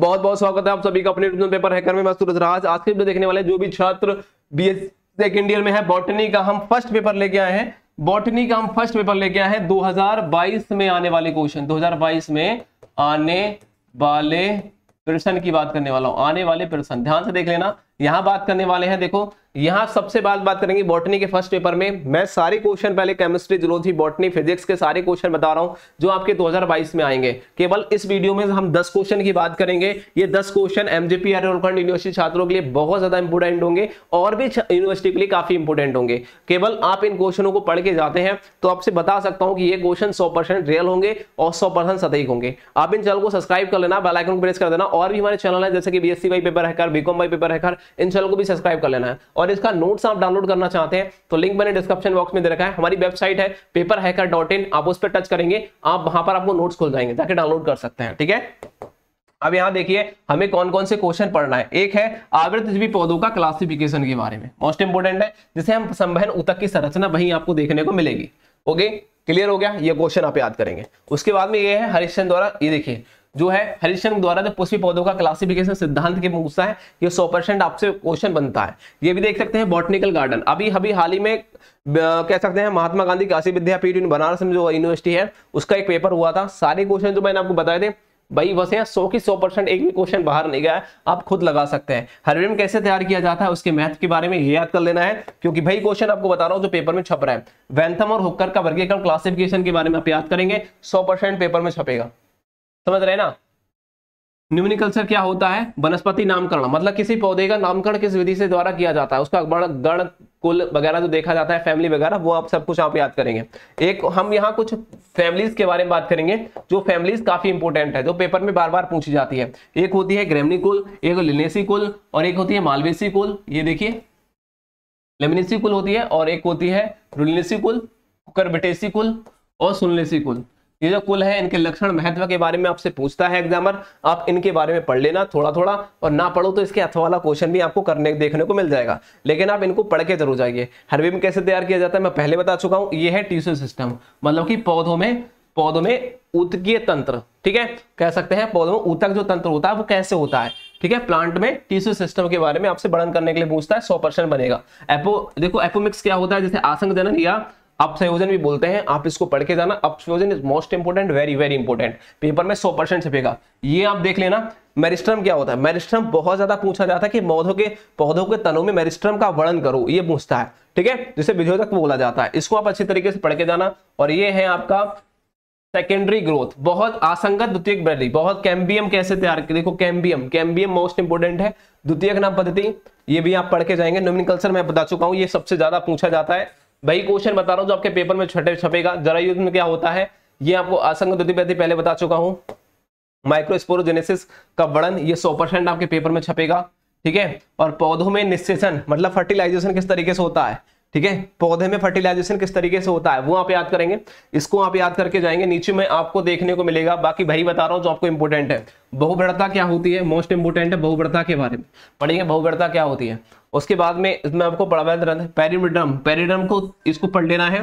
बहुत बहुत स्वागत है आप सभी का अपने पेपर हैकर में मैं राज आज के देखने वाले जो भी छात्र बी एस सेकेंड ईयर में है बॉटनी का हम फर्स्ट पेपर लेके आए हैं बॉटनी का हम फर्स्ट पेपर लेके आए हैं 2022 में आने वाले क्वेश्चन 2022 में आने वाले प्रश्न की बात करने वाला हूं आने वाले प्रश्न ध्यान से देख लेना यहां बात करने वाले हैं देखो यहां सबसे बात बात करेंगे बॉटनी के फर्स्ट पेपर में मैं सारे क्वेश्चन पहले केमिस्ट्री जुलोजी बॉटनी फिजिक्स के सारे क्वेश्चन बता रहा हूं जो आपके 2022 में आएंगे केवल इस वीडियो में हम 10 क्वेश्चन की बात करेंगे ये 10 क्वेश्चन एमजेपी हरियाणखंड यूनिवर्सिटी छात्रों के लिए बहुत ज्यादा इंपोर्टेंट होंगे और भी यूनिवर्सिटी के लिए काफी इंपोर्टेंट होंगे केवल आप इन क्वेश्चनों को पढ़ के जाते हैं तो आपसे बता सकता हूं कि ये क्वेश्चन सौ रियल होंगे और सौ सटीक होंगे आप इन चैनल को सब्सक्राइब कर लेना बेलाइकन प्रेस कर देना और भी हमारे चैनल है जैसे कि S C paper hacker B Com Y paper है इन चैनल को भी सब्सक्राइब कर लेना है और इसका नोट्स आप डाउनलोड करना चाहते हैं तो लिंक मैंने डिस्क्रिप्शन बॉक्स में दे रखा है हमारी वेबसाइट है पेपर हैकर डॉट इन आप उस पर टच करेंगे आप वहां पर आपको नोट्स खुल जाएंगे ताकि डाउनलोड कर सकते हैं ठीक है अब यहां देखिए हमें कौन कौन से क्वेश्चन पढ़ना है एक है आवृतजीवी पौधों का क्लासिफिकेशन के बारे में मोस्ट इंपोर्टेंट है जिसे हम संभन उतक की संरचना वहीं आपको देखने को मिलेगी ओके क्लियर हो गया ये क्वेश्चन आप याद करेंगे उसके बाद में ये है हरिश्चंद द्वारा ये देखिए जो है हरिश्चंद्र द्वारा जो पुष्पी पौधों का क्लासिफिकेशन सिद्धांत के मुद्दा है ये सौ परसेंट आपसे क्वेश्चन बनता है ये भी देख सकते हैं बॉटनिकल गार्डन अभी अभी हाल ही में कह सकते हैं महात्मा गांधी काशी विद्यापीठ बनारस में जो यूनिवर्सिटी है उसका एक पेपर हुआ था सारे क्वेश्चन जो तो मैंने आपको बताए थे भाई बस यहाँ सौ की सौ परसेंट एक भी क्वेश्चन बाहर नहीं गया आप खुद लगा सकते हैं हरिम कैसे तैयार किया जाता है उसके मैथ के बारे में ये याद कर लेना है क्योंकि भाई क्वेश्चन आपको बता रहा हूँ जो पेपर में छप रहा है वैंथम और हुक्कर का वर्गीकरण क्लासिफिकेशन के बारे में आप याद करेंगे सौ परसेंट पेपर में छपेगा समझ रहे ना न्यूमनिकल्चर क्या होता है वनस्पति नामकरण मतलब किसी पौधे का नामकरण किस विधि से द्वारा किया जाता है उसका गण गण कुल वगैरह जो देखा जाता है फैमिली वगैरह वो आप सब कुछ आप याद करेंगे एक हम यहाँ कुछ फैमिलीज के बारे में बात करेंगे जो फैमिलीज काफी इंपोर्टेंट है जो पेपर में बार बार पूछी जाती है एक होती है ग्रेमनी कुल एक लिनेसी कुल और एक होती है मालवेसी कुल ये देखिए लेमिनेसी कुल होती है और एक होती है रुलनेसी कुल कुकरबिटेसी कुल और सुनलेसी कुल ये जो कुल है इनके लक्षण महत्व के बारे में आपसे पूछता है एग्जामर आप इनके बारे में पढ़ लेना थोड़ा थोड़ा और ना पढ़ो तो इसके अथवा वाला क्वेश्चन भी आपको करने देखने को मिल जाएगा लेकिन आप इनको पढ़ के जरूर जाइए हरबीम कैसे तैयार किया जाता है मैं पहले बता चुका हूँ ये है ट्यूशन सिस्टम मतलब की पौधों में पौधों में उतकीय तंत्र ठीक है कह सकते हैं पौधों में उतक जो तंत्र होता है वो कैसे होता है ठीक है प्लांट में टिश्यू सिस्टम के बारे में आपसे वर्णन करने के लिए पूछता है सौ परसेंट बनेगा एपो देखो एपोमिक्स क्या होता है जैसे आसंग जनन या अपसंयोजन भी बोलते हैं आप इसको पढ़ के जाना अपसंयोजन is most important very very important paper में 100 परसेंट छपेगा ये आप देख लेना मेरिस्ट्रम क्या होता है मेरिस्ट्रम बहुत ज्यादा पूछा जाता है कि पौधों के पौधों के तनों में मेरिस्ट्रम का वर्णन करो ये पूछता है ठीक है जिसे विधोतक बोला जाता है इसको आप अच्छी तरीके से पढ़ के जाना और ये है आपका सेकेंडरी ग्रोथ बहुत आसंगत द्वितीय वृद्धि बहुत कैम्बियम कैसे तैयार कर देखो कैम्बियम कैम्बियम मोस्ट इंपोर्टेंट है द्वितीय नाम पद्धति ये भी आप पढ़ के जाएंगे कल्चर मैं बता चुका हूँ ये सबसे ज्यादा पूछा जाता है वही क्वेश्चन बता रहा हूँ जो आपके पेपर में छठे छपेगा युद्ध में क्या होता है ये आपको असंग द्वितीयपैथी पहले बता चुका हूँ माइक्रोस्पोरोजेनेसिस का वर्णन ये सौ परसेंट आपके पेपर में छपेगा ठीक है और पौधों में निश्चेषण मतलब फर्टिलाइजेशन किस तरीके से होता है ठीक है पौधे में फर्टिलाइजेशन किस तरीके से होता है वो आप याद करेंगे इसको आप याद करके जाएंगे नीचे में आपको देखने को मिलेगा बाकी भाई बता रहा हूँ जो आपको इंपोर्टेंट है बहुबढ़ता क्या होती है मोस्ट इंपोर्टेंट है बहुबढ़ता के बारे में पढ़ेंगे बहुबढ़ता क्या होती है उसके बाद में इसमें आपको पढ़ा पेरिमिडम पेरिडम को इसको पढ़ लेना है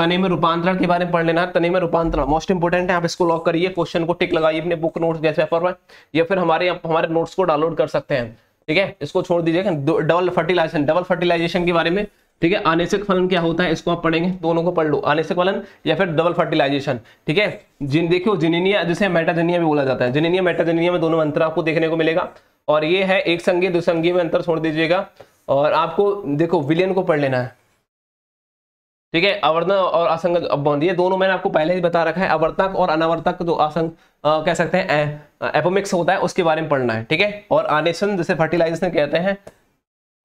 तने में रूपांतरण के बारे में पढ़ लेना है तने में रूपांतरण मोस्ट इंपोर्टेंट है आप इसको लॉक करिए क्वेश्चन को टिक लगाइए अपने बुक नोट्स गैस पेपर में या फिर हमारे हमारे नोट्स को डाउनलोड कर सकते हैं ठीक है इसको छोड़ दीजिएगा डबल फर्टिलाइजेशन डबल फर्टिलाइजेशन के बारे में ठीक है अनिश्चित फलन क्या होता है इसको आप पढ़ेंगे दोनों को पढ़ लो अनिश्चित फलन या फिर डबल फर्टिलाइजेशन ठीक है जिन देखियो जिनिनिया जिसे मेटाजिनिया भी बोला जाता है जिनिनिया मेटाजिनिया में दोनों अंतर आपको देखने को मिलेगा और ये है एक संघीय दुसंगी में अंतर छोड़ दीजिएगा और आपको देखो विलियन को पढ़ लेना है ठीक है अवर्धन और असंग ये दोनों मैंने आपको पहले ही बता रखा है अवर्तक और अनावर्तक जो असंग कह सकते हैं एपोमिक्स होता है उसके बारे में पढ़ना है ठीक है और आनेशन जैसे फर्टिलाइजेशन कहते हैं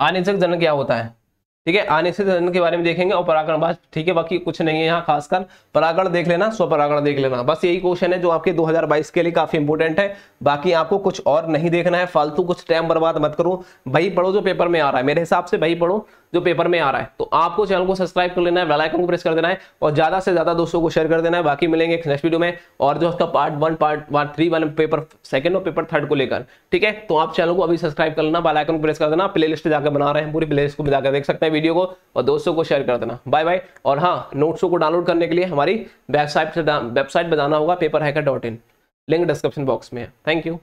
आनेशक जन क्या होता है ठीक है से जनन के बारे में देखेंगे और परागण बाद ठीक है बाकी कुछ नहीं है यहाँ खासकर परागण देख लेना स्वपरागण देख लेना बस यही क्वेश्चन है जो आपके 2022 के लिए काफी इंपोर्टेंट है बाकी आपको कुछ और नहीं देखना है फालतू कुछ टाइम बर्बाद मत करो भाई पढ़ो जो पेपर में आ रहा है मेरे हिसाब से भाई पढ़ो जो पेपर में आ रहा है तो आपको चैनल को सब्सक्राइब कर लेना है बेल आइकन को प्रेस कर देना है और ज्यादा से ज्यादा दोस्तों को शेयर कर देना है बाकी मिलेंगे नेक्स्ट वीडियो में और जो उसका part one part one three वाले पेपर सेकंड और पेपर थर्ड को लेकर ठीक है तो आप चैनल को अभी सब्सक्राइब कर लेना बेल आइकन को प्रेस कर देना प्ले लिस्ट जाकर बना रहे हैं पूरी प्ले लिस्ट को जाकर देख सकते हैं वीडियो को और दोस्तों को शेयर कर देना बाय बाय और हाँ नोट्सों को डाउनलोड करने के लिए हमारी वेबसाइट से वेबसाइट बताना होगा paper hacker dot in link description box में है थैंक यू